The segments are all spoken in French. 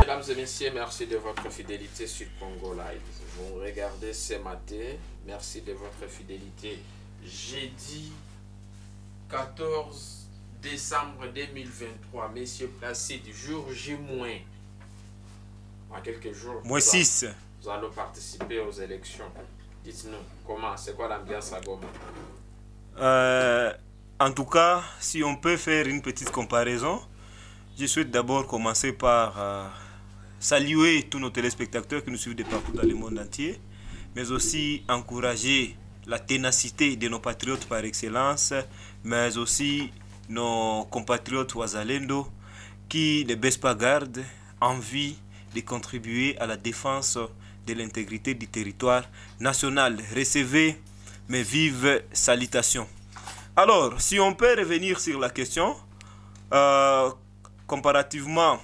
Mesdames et messieurs, merci de votre fidélité sur Congo Live. Vous regardez ce matin. Merci de votre fidélité. Jeudi 14 décembre 2023, messieurs placés du jour J- quelques jours. Moi 6. Nous allons participer aux élections. Dites-nous, comment, c'est quoi l'ambiance à Goma euh, En tout cas, si on peut faire une petite comparaison, je souhaite d'abord commencer par euh, saluer tous nos téléspectateurs qui nous suivent de partout dans le monde entier, mais aussi encourager la ténacité de nos patriotes par excellence, mais aussi nos compatriotes Ouazalendo qui ne baissent pas garde, envie de contribuer à la défense de l'intégrité du territoire national. Recevez mes vives salutations. Alors, si on peut revenir sur la question, euh, comparativement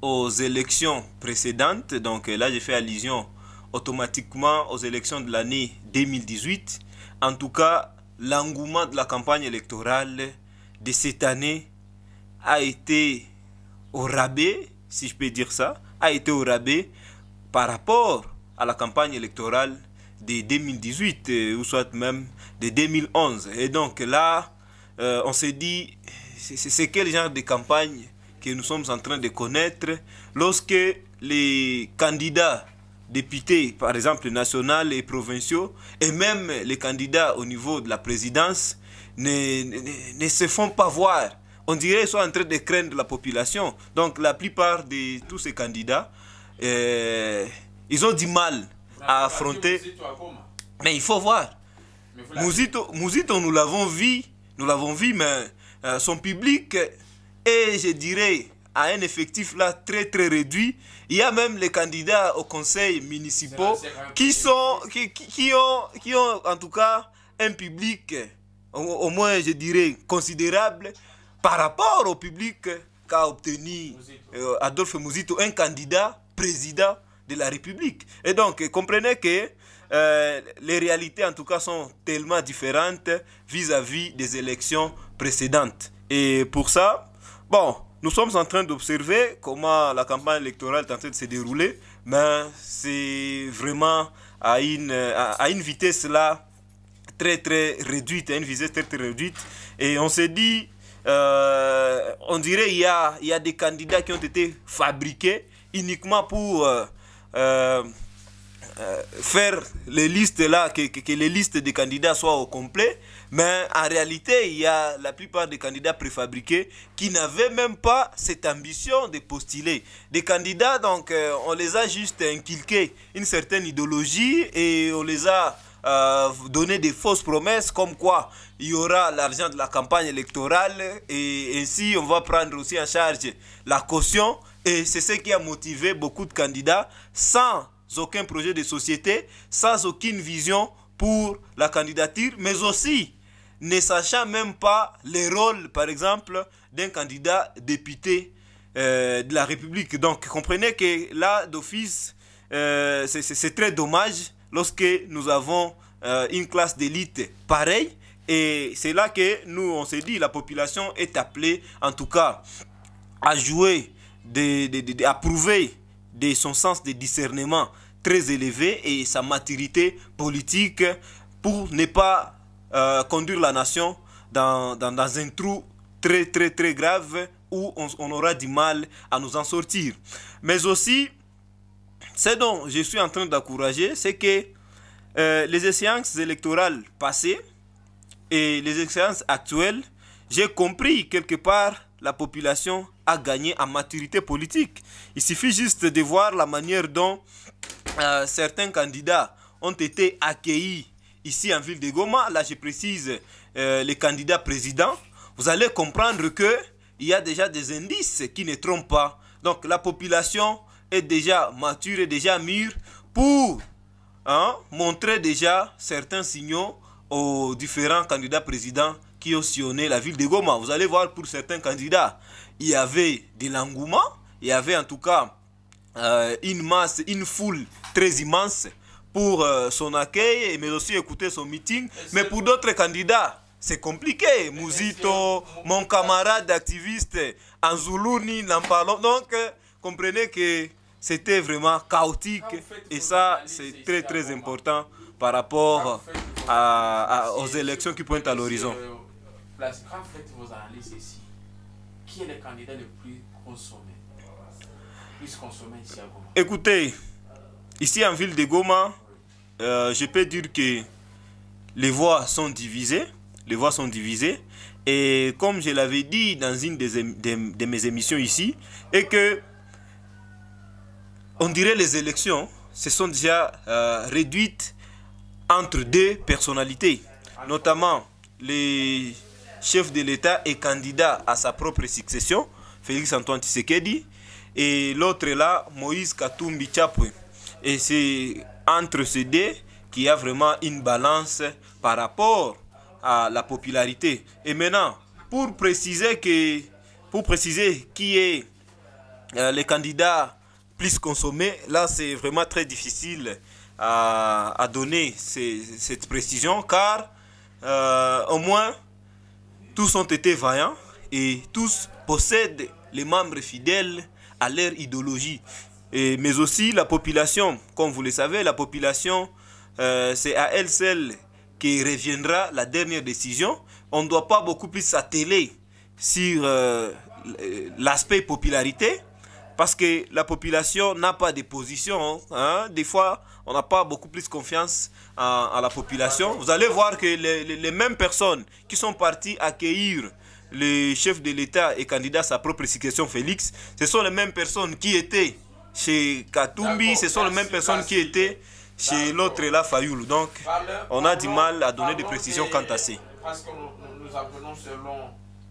aux élections précédentes, donc là j'ai fait allusion automatiquement aux élections de l'année 2018, en tout cas l'engouement de la campagne électorale de cette année a été au rabais si je peux dire ça, a été au rabais par rapport à la campagne électorale de 2018 euh, ou soit même de 2011. Et donc là, euh, on s'est dit, c'est quel genre de campagne que nous sommes en train de connaître lorsque les candidats députés, par exemple nationaux et provinciaux, et même les candidats au niveau de la présidence, ne, ne, ne se font pas voir on dirait qu'ils sont en train de craindre la population. Donc la plupart de tous ces candidats, euh, ils ont du mal à affronter. Mais il faut voir. Mouzito, nous l'avons vu, nous l'avons vu, mais euh, son public est, je dirais, à un effectif là très très réduit. Il y a même les candidats au conseil municipal qui sont qui, ont qui ont en tout cas un public au moins je dirais considérable par rapport au public qu'a obtenu euh, Adolphe Mouzito, un candidat président de la République. Et donc, comprenez que euh, les réalités, en tout cas, sont tellement différentes vis-à-vis des élections précédentes. Et pour ça, bon, nous sommes en train d'observer comment la campagne électorale est en train de se dérouler, mais c'est vraiment à une, à, à une vitesse là très très réduite, à une vitesse très très réduite. Et on s'est dit, euh, on dirait qu'il y a, des candidats qui ont été fabriqués uniquement pour euh, euh, faire les listes là, que, que, les listes des candidats soient au complet. Mais en réalité, il y a la plupart des candidats préfabriqués qui n'avaient même pas cette ambition de postuler. Des candidats, donc, on les a juste inculqués une certaine idéologie et on les a euh, donner des fausses promesses comme quoi il y aura l'argent de la campagne électorale et ainsi on va prendre aussi en charge la caution et c'est ce qui a motivé beaucoup de candidats sans aucun projet de société, sans aucune vision pour la candidature, mais aussi ne sachant même pas les rôles, par exemple, d'un candidat député euh, de la République. Donc comprenez que là, d'office, euh, c'est très dommage lorsque nous avons euh, une classe d'élite pareille. Et c'est là que nous, on s'est dit, la population est appelée, en tout cas, à jouer, à prouver son sens de discernement très élevé et sa maturité politique pour ne pas euh, conduire la nation dans, dans, un trou très très très grave où on aura du mal à nous en sortir. Mais aussi, ce dont je suis en train d'encourager, c'est que euh, les échéances électorales passées et les échéances actuelles, j'ai compris quelque part la population a gagné en maturité politique. Il suffit juste de voir la manière dont euh, certains candidats ont été accueillis ici en ville de Goma. Là, je précise euh, les candidats présidents. Vous allez comprendre que il y a déjà des indices qui ne trompent pas. Donc la population est déjà mature, est déjà mûre pour hein, montrer déjà certains signaux aux différents candidats présidents qui ont sillonné la ville de Goma. Vous allez voir, pour certains candidats, il y avait de l'engouement, il y avait en tout cas euh, une masse, une foule très immense pour euh, son accueil, mais aussi écouter son meeting. Mais pour d'autres candidats, c'est compliqué. Mouzito, mon camarade activiste, Anzuluni, n'en parlons. Donc, euh, comprenez que c'était vraiment chaotique et ça, c'est très très important par rapport aux élections qui pointent à l'horizon. Quand euh, faites vos analyses ici, qui est le candidat le plus consommé, plus consommé ici à Goma Écoutez, ici en ville de Goma, euh, je peux dire que les voix sont divisées. Les voix sont divisées. Et comme je l'avais dit dans une des, de mes émissions ici, et que on dirait les élections se sont déjà euh, réduites entre deux personnalités, notamment les chefs de l'État et candidat à sa propre succession, Félix Antoine Tshisekedi, et l'autre là, Moïse Katumbi Chapwe. Et c'est entre ces deux qu'il y a vraiment une balance par rapport à la popularité. Et maintenant, pour préciser, que, pour préciser qui est euh, le candidat plus consommer. Là, c'est vraiment très difficile à, donner cette précision car euh, au moins tous ont été vaillants et tous possèdent les membres fidèles à leur idéologie. Et, mais aussi la population, comme vous le savez, la population, euh, c'est à elle seule qui reviendra la dernière décision. On ne doit pas beaucoup plus s'atteler sur euh, l'aspect popularité, parce que la population n'a pas de position. Hein. Des fois, on n'a pas beaucoup plus confiance à, la population. Vous allez voir que les, mêmes personnes qui sont parties accueillir le chef de l'État et candidat à sa propre succession, Félix, ce sont les mêmes personnes qui étaient chez Katumbi, ce sont les mêmes personnes qui étaient chez l'autre là, Fayoul. Donc, on a du mal à donner des précisions quant à ces. Parce que nous, apprenons selon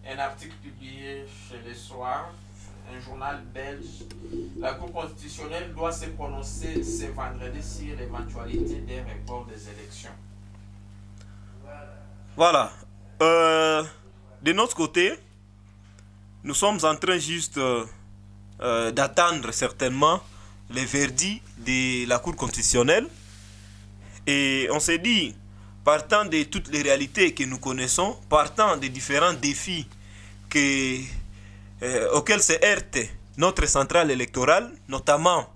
un article publié chez les Soirs, un journal belge, la Cour constitutionnelle doit se prononcer ce vendredi sur l'éventualité des récords des élections. Voilà. Euh, de notre côté, nous sommes en train juste euh, euh, d'attendre certainement les verdicts de la Cour constitutionnelle. Et on s'est dit, partant de toutes les réalités que nous connaissons, partant des différents défis que euh, auquel se heurte notre centrale électorale, notamment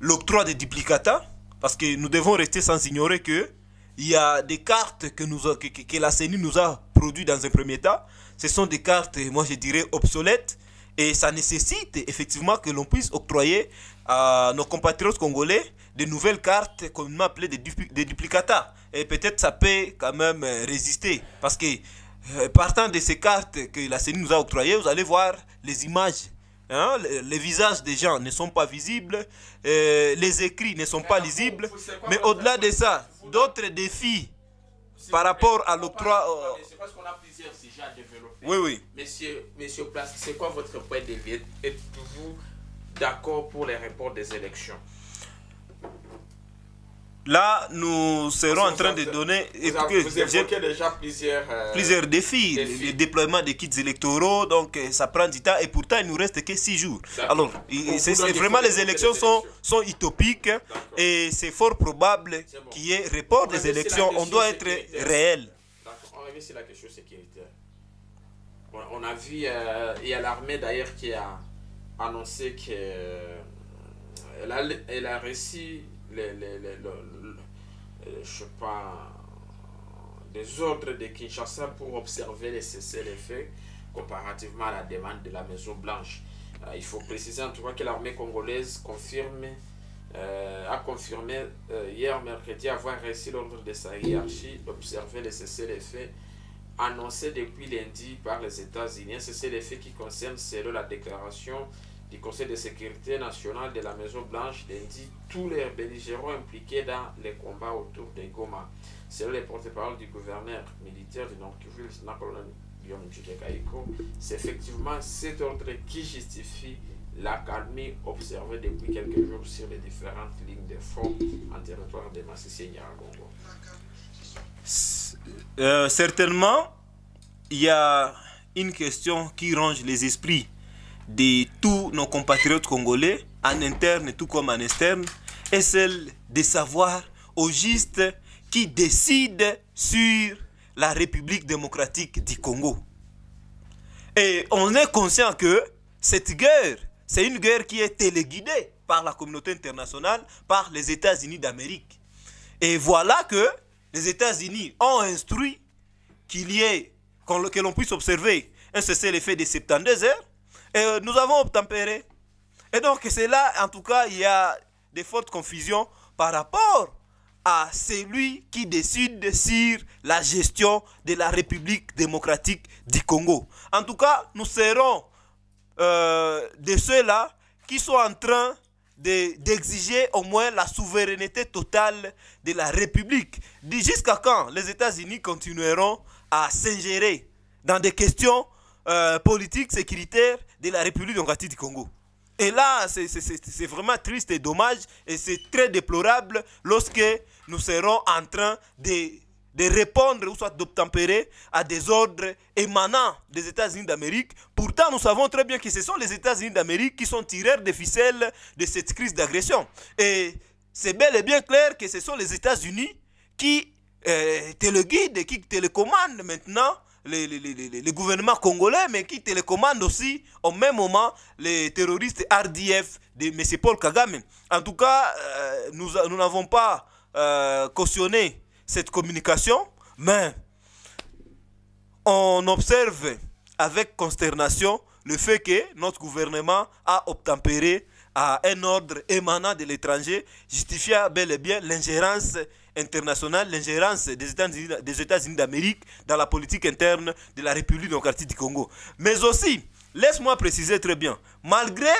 l'octroi des duplicata, parce que nous devons rester sans ignorer que il y a des cartes que, nous, que, la CENI nous a produites dans un premier temps. Ce sont des cartes, moi je dirais, obsolètes. Et ça nécessite effectivement que l'on puisse octroyer à nos compatriotes congolais de nouvelles cartes communément appelées des, duplicata. Et peut-être ça peut quand même euh, résister. Parce que euh, partant de ces cartes que la CENI nous a octroyées, vous allez voir les images. Hein, les, visages des gens ne sont pas visibles, euh, les écrits ne sont pas lisibles, mais au-delà de ça, d'autres défis par rapport à l'octroi. Euh, qu'on a plusieurs Oui, oui. Monsieur, monsieur c'est quoi votre point de vue Êtes-vous d'accord pour les rapports des élections Là, nous serons en train de donner. Vous évoquez déjà plusieurs, euh, plusieurs défis, Le déploiement des kits électoraux, donc euh, ça prend du temps et pourtant il nous reste que six jours. Alors, c'est vraiment les élections sont, sont utopiques et c'est fort probable qu'il y ait report des élections. On doit être réel. On sur la question on a vu, euh, il y a l'armée d'ailleurs qui a annoncé qu'elle elle a réussi les, les, les, je sais pas, des ordres de Kinshasa pour observer les cessez-les-feux comparativement à la demande de la Maison Blanche. Euh, il faut préciser en tout cas que l'armée congolaise euh, a confirmé euh, hier mercredi avoir réussi l'ordre de sa hiérarchie d'observer les cessez-les-feux annoncés depuis lundi par les États-Unis. c'est cessez les qui concerne, selon la déclaration du Conseil de sécurité nationale de la Maison Blanche lundi tous les belligérants impliqués dans les combats autour de Goma. Selon les porte-parole du gouverneur militaire du Nord-Kivu, c'est effectivement cet ordre qui justifie la l'accalmie observée depuis quelques jours sur les différentes lignes de front en territoire de Massissé Nyaragongo. Euh, certainement, il y a une question qui range les esprits de tous nos compatriotes congolais, en interne tout comme en externe, est celle de savoir au juste qui décide sur la République démocratique du Congo. Et on est conscient que cette guerre, c'est une guerre qui est téléguidée par la communauté internationale, par les États-Unis d'Amérique. Et voilà que les États-Unis ont instruit qu'il y ait, que l'on puisse observer un cessez-le-feu de 72 heures, euh, nous avons obtempéré. Et donc c'est là, en tout cas, il y a des fortes confusions par rapport à celui qui décide sur la gestion de la République démocratique du Congo. En tout cas, nous serons euh, de ceux-là qui sont en train d'exiger au moins la souveraineté totale de la République. Jusqu'à quand les États-Unis continueront à s'ingérer dans des questions euh, politique sécuritaire de la République démocratique du Congo. Et là, c'est vraiment triste et dommage, et c'est très déplorable lorsque nous serons en train de, de répondre ou soit d'obtempérer à des ordres émanant des États-Unis d'Amérique. Pourtant, nous savons très bien que ce sont les États-Unis d'Amérique qui sont tireurs de ficelles de cette crise d'agression. Et c'est bel et bien clair que ce sont les États-Unis qui euh, téléguident et qui télécommandent maintenant les, gouvernements congolais, mais qui télécommandent aussi au même moment les terroristes RDF de M. Paul Kagame. En tout cas, euh, nous nous n'avons pas euh, cautionné cette communication, mais on observe avec consternation le fait que notre gouvernement a obtempéré à un ordre émanant de l'étranger, justifiant bel et bien l'ingérence internationale l'ingérence des États-Unis d'Amérique dans la politique interne de la République démocratique du Congo. Mais aussi, laisse-moi préciser très bien, malgré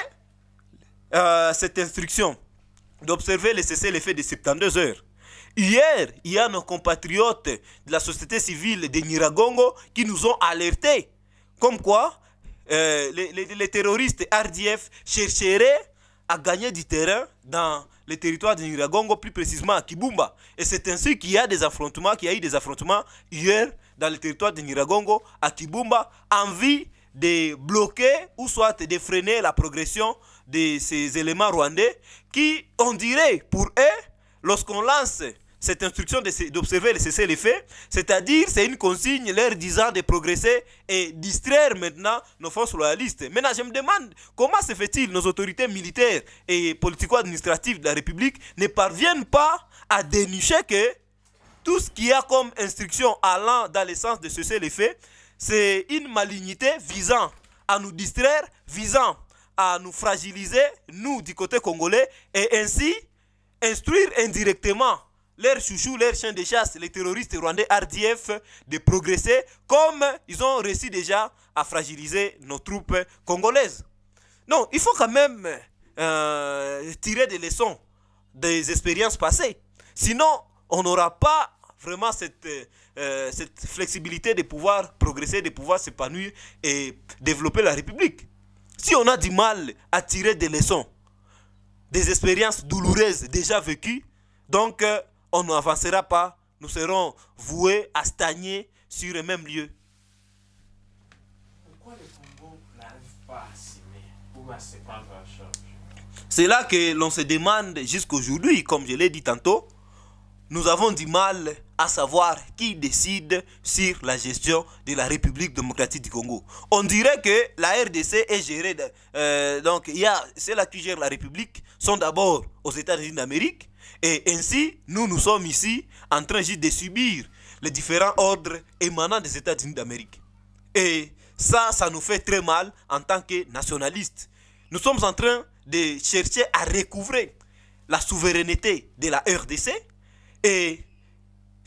euh, cette instruction d'observer le cessez-le-feu de 72 heures, Hier, il y a nos compatriotes de la société civile de Niragongo qui nous ont alertés. Comme quoi, euh, les, les, terroristes RDF chercheraient a gagné du terrain dans le territoire de Niragongo, plus précisément à Kibumba. Et c'est ainsi qu'il y a des affrontements, qu'il y a eu des affrontements hier dans le territoire de Niragongo, à Kibumba, en de bloquer ou soit de freiner la progression de ces éléments rwandais qui, on dirait, pour eux, lorsqu'on lance cette instruction d'observer le cesser les faits, c'est-à-dire c'est une consigne leur disant de progresser et distraire maintenant nos forces royalistes. Maintenant, je me demande comment se fait-il nos autorités militaires et politico-administratives de la République ne parviennent pas à dénicher que tout ce qu'il y a comme instruction allant dans le sens de cesser les faits, c'est une malignité visant à nous distraire, visant à nous fragiliser, nous du côté congolais, et ainsi instruire indirectement leur chouchou, leur chien de chasse, les terroristes rwandais RDF, de progresser comme ils ont réussi déjà à fragiliser nos troupes congolaises. Non, il faut quand même euh, tirer des leçons des expériences passées. Sinon, on n'aura pas vraiment cette, euh, euh, cette flexibilité de pouvoir progresser, de pouvoir s'épanouir et développer la République. Si on a du mal à tirer des leçons des expériences douloureuses déjà vécues, donc on n'avancera pas, nous serons voués à stagner sur le même lieu. Pourquoi le pas C'est là que l'on se demande jusqu'aujourd'hui, comme je l'ai dit tantôt, nous avons du mal à savoir qui décide sur la gestion de la République démocratique du Congo. On dirait que la RDC est gérée, de, euh, donc il y a ceux-là qui gèrent la République sont d'abord aux États-Unis d'Amérique, et ainsi nous nous sommes ici en train juste de subir les différents ordres émanant des États-Unis d'Amérique. Et ça, ça nous fait très mal en tant que nationalistes. Nous sommes en train de chercher à recouvrer la souveraineté de la RDC et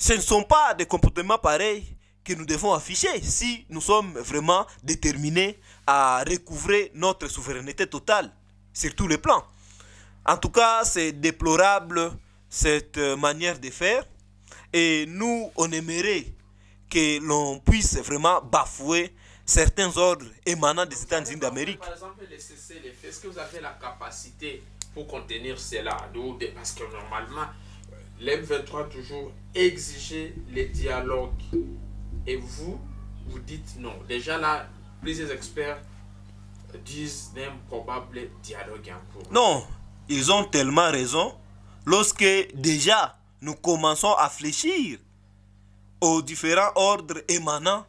ce ne sont pas des comportements pareils que nous devons afficher si nous sommes vraiment déterminés à recouvrer notre souveraineté totale sur tous les plans. En tout cas, c'est déplorable cette euh, manière de faire et nous, on aimerait que l'on puisse vraiment bafouer certains ordres émanant des États-Unis d'Amérique. Par exemple, les CCLF, est-ce que vous avez la capacité pour contenir cela Parce que normalement, les 23 toujours exiger les dialogues. Et vous, vous dites non. Déjà là, plusieurs experts disent probable dialogue en cours. Non, ils ont tellement raison. Lorsque déjà nous commençons à fléchir aux différents ordres émanant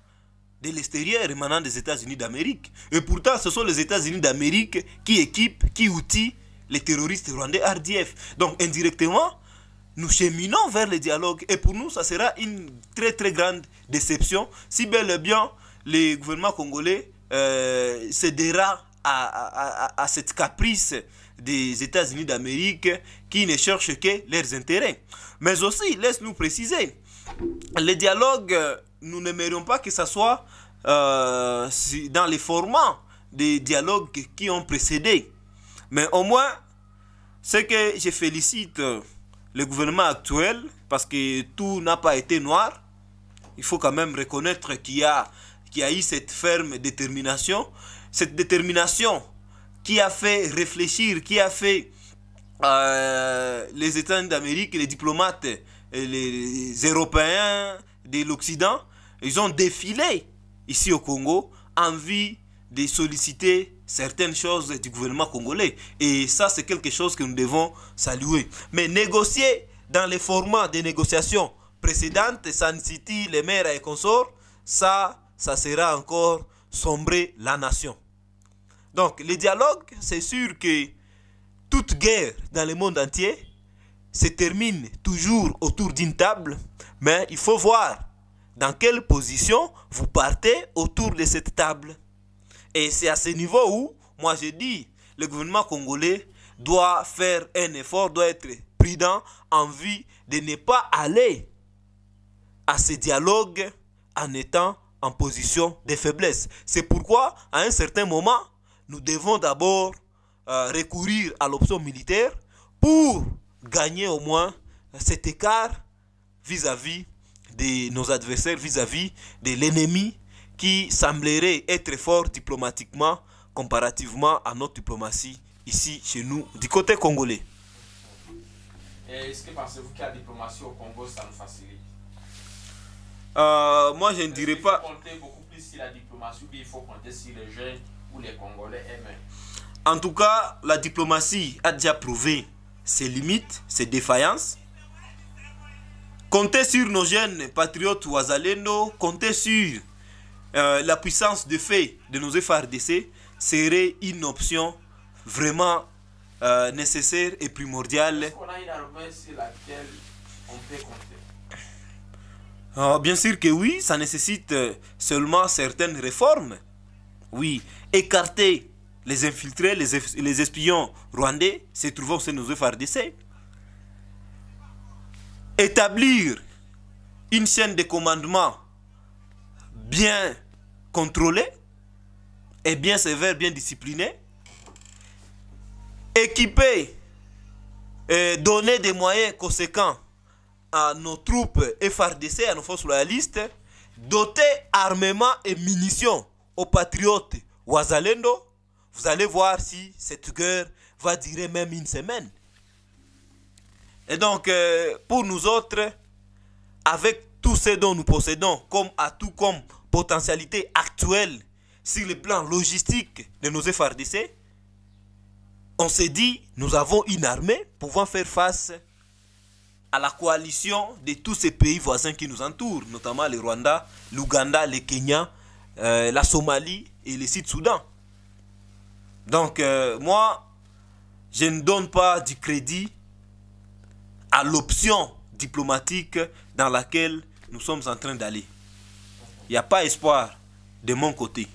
de l'extérieur, émanant des États-Unis d'Amérique. Et pourtant, ce sont les États-Unis d'Amérique qui équipent, qui outillent les terroristes rwandais RDF. Donc, indirectement, nous cheminons vers le dialogue. Et pour nous, ça sera une très très grande déception si bel et bien le gouvernement congolais cédera euh, à, cette caprice des États-Unis d'Amérique qui ne cherchent que leurs intérêts. Mais aussi, laisse-nous préciser, le dialogue, nous n'aimerions pas que ce soit euh, dans les formats des dialogues qui ont précédé. Mais au moins, ce que je félicite le gouvernement actuel, parce que tout n'a pas été noir, il faut quand même reconnaître qu'il y, a, a eu cette ferme détermination, cette détermination qui a fait réfléchir, qui a fait euh, les États unis d'Amérique, les diplomates, les Européens de l'Occident, ils ont défilé ici au Congo en vue de solliciter certaines choses du gouvernement congolais. Et ça, c'est quelque chose que nous devons saluer. Mais négocier dans le format des négociations précédentes, San City, les maires et consorts, ça, ça sera encore sombrer la nation. Donc, le dialogue, c'est sûr que toute guerre dans le monde entier se termine toujours autour d'une table, mais il faut voir dans quelle position vous partez autour de cette table. Et c'est à ce niveau où, moi je dis, le gouvernement congolais doit faire un effort, doit être prudent en vue de ne pas aller à ce dialogue en étant en position de faiblesse. C'est pourquoi, à un certain moment, nous devons d'abord euh, recourir à l'option militaire pour gagner au moins cet écart vis-à-vis de nos adversaires, vis à -vis de l'ennemi qui semblerait être fort diplomatiquement comparativement à notre diplomatie ici chez nous, du côté congolais. Est-ce que pensez-vous que la diplomatie au Congo, ça nous facilite euh, Moi, je ne dirais pas... Il faut compter beaucoup plus sur la diplomatie, mais il faut compter sur les jeunes ou les Congolais eux-mêmes. En tout cas, la diplomatie a déjà prouvé ses limites, ses défaillances. Comptez sur nos jeunes patriotes ouazalendo, comptez sur euh, la puissance de fait de nos FRDC serait une option vraiment euh, nécessaire et primordiale. Est-ce qu'on a une armée sur laquelle on peut compter ah, Bien sûr que oui, ça nécessite euh, seulement certaines réformes. Oui, écarter les infiltrés, les, espions rwandais se trouvant sur nos FRDC. Établir une chaîne de commandement bien contrôlé, et bien sévère, bien discipliné, équipé, et donner des moyens conséquents à nos troupes FRDC, à nos forces loyalistes, doter armement et munitions aux patriotes Ouazalendo, vous allez voir si cette guerre va durer même une semaine. Et donc, euh, pour nous autres, avec tout ce dont nous possédons, comme à tout comme potentialité actuelle sur le plan logistique de nos FRDC, on s'est dit, nous avons une armée pouvant faire face à la coalition de tous ces pays voisins qui nous entourent, notamment le Rwanda, l'Ouganda, le Kenya, euh, la Somalie et le Sud-Soudan. Donc, euh, moi, je ne donne pas du crédit à l'option diplomatique dans laquelle nous sommes en train d'aller. Il n'y a pas espoir de mon côté.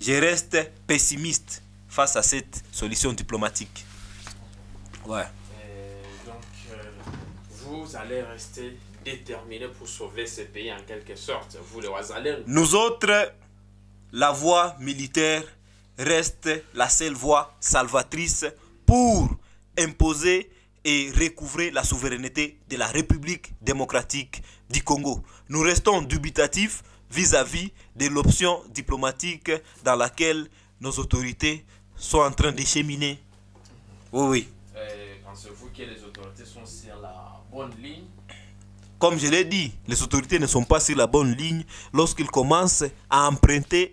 Je reste pessimiste face à cette solution diplomatique. Ouais. Euh, donc, euh, vous allez rester déterminé pour sauver ce pays en quelque sorte, vous les Nous autres, la voie militaire reste la seule voie salvatrice pour imposer et recouvrer la souveraineté de la République démocratique du Congo. Nous restons dubitatifs vis-à-vis de l'option diplomatique dans laquelle nos autorités sont en train de cheminer. Oui, oui. Pensez-vous que les autorités sont sur la bonne ligne Comme je l'ai dit, les autorités ne sont pas sur la bonne ligne lorsqu'ils commencent à emprunter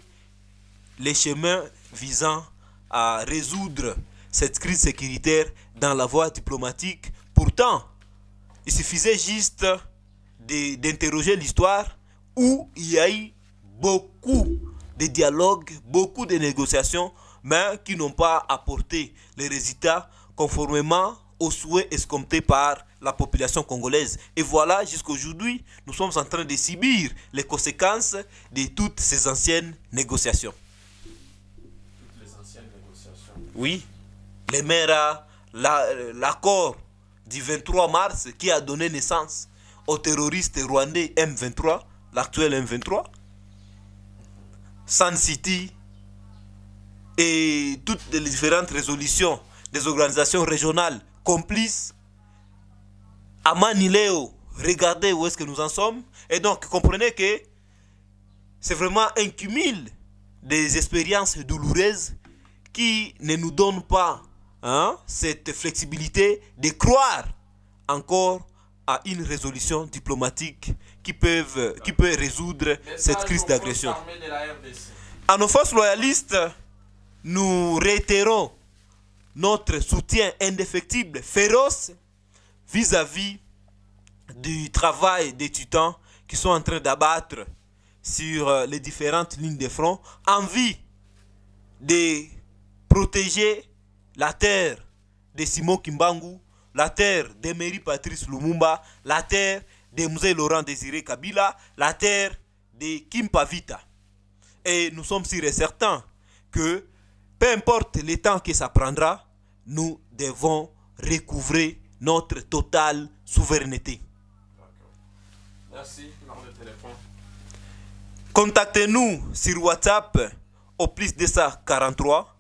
les chemins visant à résoudre cette crise sécuritaire dans la voie diplomatique. Pourtant, il suffisait juste d'interroger l'histoire où il y a eu beaucoup de dialogues, beaucoup de négociations, mais qui n'ont pas apporté les résultats conformément aux souhaits escomptés par la population congolaise. Et voilà, jusqu'à aujourd'hui, nous sommes en train de subir les conséquences de toutes ces anciennes négociations. anciennes négociations. Oui, les l'accord du 23 mars qui a donné naissance aux terroristes rwandais M23 l'actuel M23, San City et toutes les différentes résolutions des organisations régionales complices. À regardez où est-ce que nous en sommes. Et donc, comprenez que c'est vraiment un cumul des expériences douloureuses qui ne nous donne pas hein, cette flexibilité de croire encore à une résolution diplomatique qui, peuvent, qui peut résoudre cette crise d'agression. À nos forces loyalistes, nous réitérons notre soutien indéfectible, féroce, vis-à-vis du travail des titans qui sont en train d'abattre sur euh, les différentes lignes de front, en vue de protéger la terre de Simon Kimbangu, la terre de d'Emery Patrice Lumumba, la terre de Laurent Désiré Kabila, la terre de Kimpavita. Et nous sommes sûrs et certains que, peu importe le temps que ça prendra, nous devons recouvrer notre totale souveraineté. Merci, téléphone. Contactez-nous sur WhatsApp au plus 243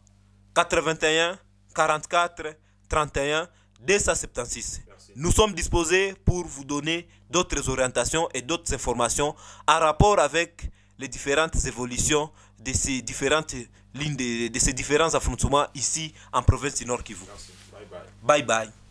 81 44 31 276. Nous sommes disposés pour vous donner d'autres orientations et d'autres informations en rapport avec les différentes évolutions de ces différentes lignes, de, ces différents affrontements ici en province du Nord Kivu. Merci. Bye bye. bye, bye.